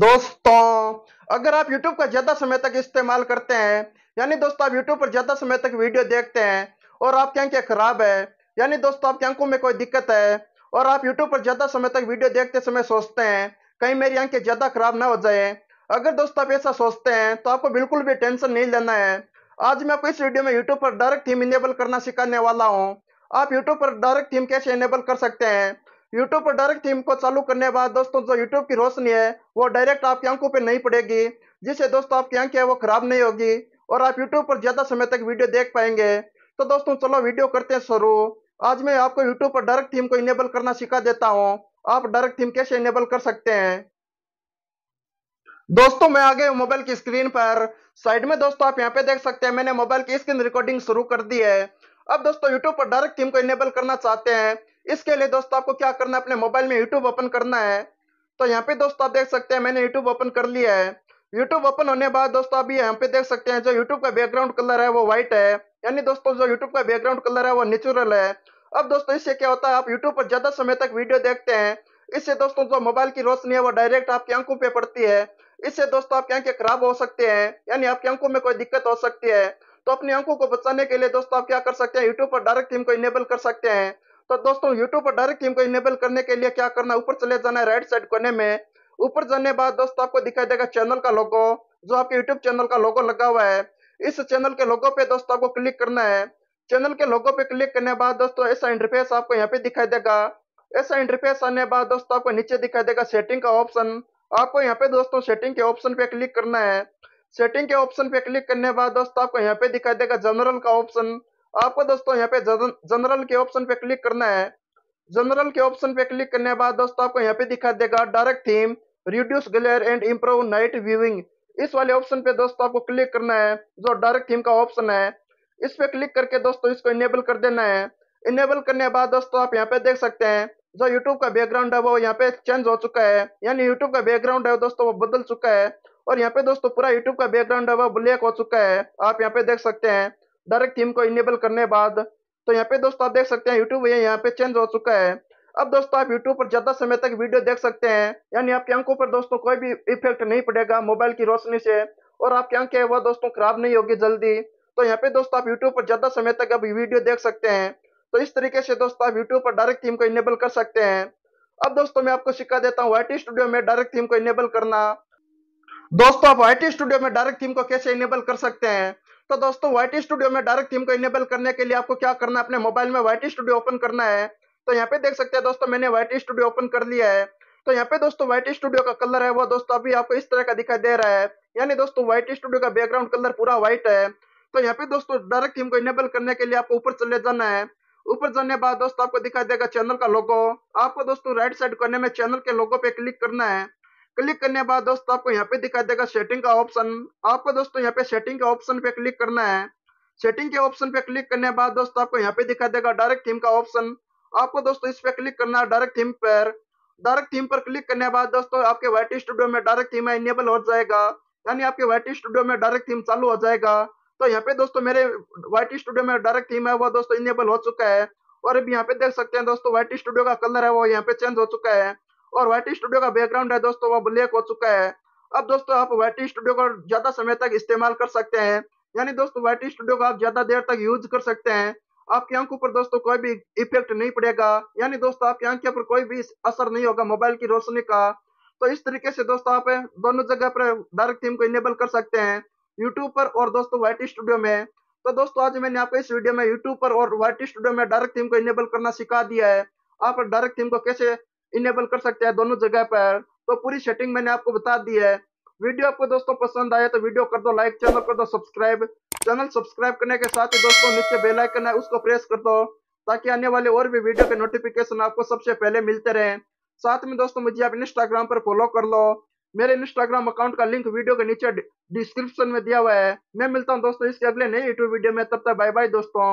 दोस्तों अगर आप YouTube का ज़्यादा समय तक इस्तेमाल करते हैं यानी दोस्तों आप YouTube पर ज़्यादा समय तक वीडियो देखते हैं और आपकी आंखें खराब है यानी दोस्तों आपकी आंखों में कोई दिक्कत है और आप YouTube पर ज़्यादा समय तक वीडियो देखते समय सोचते हैं कहीं मेरी आंखें ज़्यादा खराब ना हो जाए अगर दोस्तों आप ऐसा सोचते हैं तो आपको बिल्कुल भी टेंशन नहीं लेना है आज मैं आपको इस वीडियो में यूट्यूब पर डायरेक्ट थीम इनेबल करना सिखाने वाला हूँ आप यूट्यूब पर डायरेक्ट थीम कैसे इनेबल कर सकते हैं यूट्यूब पर डायरेक्ट थीम को चालू करने बाद दोस्तों जो यूट्यूब की रोशनी है वो डायरेक्ट आपकी आंखों पर नहीं पड़ेगी जिससे दोस्तों आपकी आंखें वो खराब नहीं होगी और आप यूट्यूब पर ज़्यादा समय तक वीडियो देख पाएंगे तो दोस्तों चलो वीडियो करते हैं शुरू आज मैं आपको यूट्यूब पर डायरेक्ट थीम को इनेबल करना सिखा देता हूँ आप डायरेक्ट थीम कैसे इनेबल कर सकते हैं दोस्तों मैं आ मोबाइल की स्क्रीन पर साइड में दोस्तों आप यहाँ पे देख सकते हैं मैंने मोबाइल की स्क्रीन रिकॉर्डिंग शुरू कर दी है अब दोस्तों यूट्यूब पर डायरेक्ट थीम को इनेबल करना चाहते हैं इसके लिए दोस्तों आपको क्या करना है अपने मोबाइल में यूट्यूब ओपन करना है तो यहाँ पे दोस्तों आप देख सकते हैं मैंने यूट्यूब ओपन कर लिया है यूट्यूब ओपन होने बाद दोस्तों अभी यहाँ पे देख सकते हैं जो यूट्यूब का बैकग्राउंड कलर है वो व्हाइट है यानी दोस्तों जो यूट्यूब का बैकग्राउंड कलर है वो नेचुरल है अब दोस्तों इससे क्या होता है आप यूट्यूब पर ज्यादा समय तक वीडियो देखते हैं इससे दोस्तों जो मोबाइल की रोशनी है वो डायरेक्ट आपकी आंखों पर पड़ती है इससे दोस्तों आपके आंखें खराब हो सकते हैं यानी आपकी आंखों में कोई दिक्कत हो सकती है तो अपने अंकों को बचाने के लिए दोस्तों आप क्या कर सकते हैं यूट्यूब पर डायरेक्ट थीम को इनेबल कर सकते हैं तो दोस्तों यूट्यूब पर डायरेक्ट थीम को इनेबल करने के लिए क्या करना ऊपर चले जाना है राइट साइड कोने में ऊपर जाने बाद दोस्तों आपको दिखाई देगा चैनल का लोगो जो आपके यूट्यूब चैनल का लोगो लगा हुआ है इस चैनल के लोगो पे दोस्तों आपको क्लिक करना है चैनल के लोगो पे क्लिक करने बाद दोस्तों ऐसा इंटरफेस आपको यहाँ पे दिखाई देगा ऐसा इंटरफेस आने बाद दोस्तों आपको नीचे दिखाई देगा सेटिंग का ऑप्शन आपको यहाँ पे दोस्तों सेटिंग के ऑप्शन पे क्लिक करना है सेटिंग के ऑप्शन पे क्लिक करने के बाद दोस्तों आपको यहाँ पे दिखाई देगा जनरल का ऑप्शन आपको दोस्तों यहाँ पे जनरल के ऑप्शन पे क्लिक करना है जनरल के ऑप्शन पे क्लिक करने के बाद दोस्तों आपको यहाँ पे दिखाई देगा direct theme reduce glare and improve night viewing इस वाले ऑप्शन पे दोस्तों आपको क्लिक करना है जो डायरेक्ट थीम का ऑप्शन है इस पे क्लिक करके दोस्तों इसको इनेबल कर देना है इनेबल करने के बाद दोस्तों आप यहाँ पे देख सकते हैं जो यूट्यूब का बैकग्राउंड है वो यहाँ पे चेंज हो चुका है यानी यूट्यूब का बैकग्राउंड है दोस्तों वो बदल चुका है और यहाँ पे दोस्तों पूरा यूट्यूब का बैकग्राउंड है वह ब्लैक हो चुका है आप यहाँ पे देख सकते हैं डायरेक्ट थीम को इनेबल करने बाद तो यहाँ पे दोस्तों आप देख सकते हैं यूट्यूब ये यहाँ पे चेंज हो चुका है अब दोस्तों आप यूट्यूब पर ज्यादा समय तक वीडियो देख सकते हैं यानी आपके अंकों पर दोस्तों कोई भी इफेक्ट नहीं पड़ेगा मोबाइल की रोशनी से और आपके आंखें है वह दोस्तों खराब नहीं होगी जल्दी तो यहाँ पे दोस्तों आप यूट्यूब पर ज्यादा समय तक अब वीडियो देख सकते हैं तो इस तरीके से दोस्तों आप यूट्यूब पर डायरेक्ट थीम को इनेबल कर सकते हैं अब दोस्तों मैं आपको सिखा देता हूँ वाइट स्टूडियो में डायरेक्ट थीम को इनेबल करना दोस्तों आप वाई स्टूडियो में डायरेक्ट थीम को कैसे इनेबल कर सकते हैं तो दोस्तों वाई स्टूडियो में डायरेक्ट थीम को इनेबल करने के लिए आपको क्या करना है अपने मोबाइल में वाई स्टूडियो ओपन करना है तो यहाँ पे देख सकते हैं दोस्तों मैंने वाई स्टूडियो ओपन कर लिया है तो यहाँ पे दोस्तों व्हाइट स्टूडियो का कलर है वो दोस्तों अभी आपको इस तरह का दिखाई दे रहा है यानी दोस्तों व्हाइट स्टूडियो का बैकग्राउंड कलर पूरा व्हाइट है तो यहाँ पे दोस्तों डायरेक्ट थीम को इनेबल करने के लिए आपको ऊपर चले जाना है ऊपर जाने बाद दोस्तों आपको दिखाई देगा चैनल का लोगो आपको दोस्तों राइट साइड कोने में चैनल के लोगो पे क्लिक करना है क्लिक करने के बाद दोस्तों आपको यहाँ पे दिखाई देगा सेटिंग का ऑप्शन आपको दोस्तों यहाँ पे सेटिंग के ऑप्शन पे क्लिक करना है सेटिंग के ऑप्शन पे क्लिक करने के बाद दोस्तों आपको यहाँ पे दिखाई देगा डायरेक्ट थीम का ऑप्शन आपको दोस्तों इस पे क्लिक करना है डायरेक्ट थीम पर डायरेक्ट थीम पर क्लिक करने के बाद दोस्तों आपके वाइट स्टूडियो में डायरेक्ट थीम इनेबल हो जाएगा यानी आपके वाइट स्टूडियो में डायरेक्ट थीम चालू हो जाएगा तो यहाँ पे दोस्तों मेरे वाइट स्टूडियो में डायरेक्ट थीम है वो दोस्तों इनेबल हो चुका है और अभी यहाँ पे देख सकते हैं दोस्तों व्हाइट स्टूडियो का कलर है वो यहाँ पे चेंज हो चुका है और वाई स्टूडियो का बैकग्राउंड है दोस्तों वो ब्लैक हो चुका है अब दोस्तों आप वाई स्टूडियो का ज़्यादा समय तक इस्तेमाल कर सकते हैं यानी दोस्तों वाई स्टूडियो का आप ज़्यादा देर तक यूज कर सकते हैं आपकी आंखों पर दोस्तों कोई भी इफेक्ट नहीं पड़ेगा यानी दोस्तों आपकी आंखें पर कोई भी असर नहीं होगा मोबाइल की रोशनी का तो इस तरीके से दोस्तों आप दोनों जगह पर डार्क थीम को इनेबल कर सकते हैं यूट्यूब पर और दोस्तों वाई स्टूडियो में तो दोस्तों आज मैंने आपको इस वीडियो में यूट्यूब पर और वाई स्टूडियो में डायरेक्ट थीम को इनेबल करना सिखा दिया है आप डायरेक्ट थीम को कैसे इनेबल कर सकते हैं दोनों जगह पर तो पूरी सेटिंग मैंने आपको बता दी है वीडियो आपको दोस्तों पसंद आया तो वीडियो कर दो लाइक चैनल कर दो सब्सक्राइब चैनल सब्सक्राइब करने के साथ ही दोस्तों नीचे बेल आइकन है उसको प्रेस कर दो ताकि आने वाले और भी वीडियो के नोटिफिकेशन आपको सबसे पहले मिलते रहे साथ में दोस्तों मुझे आप इंस्टाग्राम पर फॉलो कर लो मेरे इंस्टाग्राम अकाउंट का लिंक वीडियो के नीचे डिस्क्रिप्शन में दिया हुआ है मैं मिलता हूँ दोस्तों इसके अगले नए यूट्यूब वीडियो में तब तक बाय बाय दोस्तों